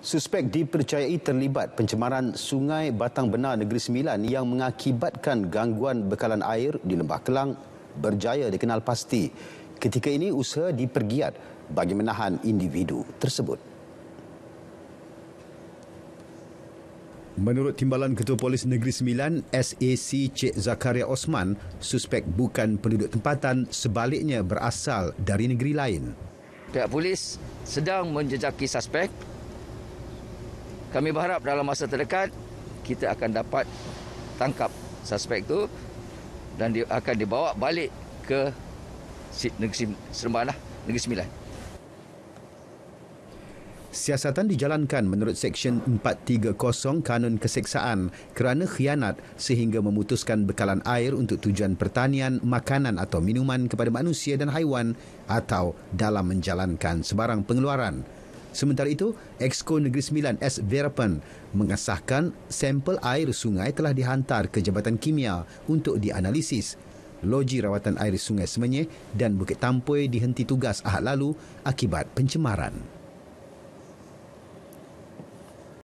Suspek dipercayai terlibat pencemaran Sungai Batang Benar Negeri Sembilan yang mengakibatkan gangguan bekalan air di Lembah Kelang berjaya dikenal pasti. Ketika ini usaha dipergiat bagi menahan individu tersebut. Menurut timbalan Ketua Polis Negeri Sembilan, SAC Cik Zakaria Osman, suspek bukan penduduk tempatan sebaliknya berasal dari negeri lain. Pihak polis sedang menjejaki suspek kami berharap dalam masa terdekat kita akan dapat tangkap suspek itu dan dia akan dibawa balik ke negeri Seremban lah, negeri Sembilan. Siasatan dijalankan menurut Seksyen 430 Kanun Keseksaan kerana khianat sehingga memutuskan bekalan air untuk tujuan pertanian, makanan atau minuman kepada manusia dan haiwan atau dalam menjalankan sebarang pengeluaran. Sementara itu, Exco Negeri Sembilan S. Verpen mengesahkan sampel air sungai telah dihantar ke Jabatan Kimia untuk dianalisis. Loji rawatan air sungai Semenye dan Bukit Tampoi dihenti tugas ahad lalu akibat pencemaran.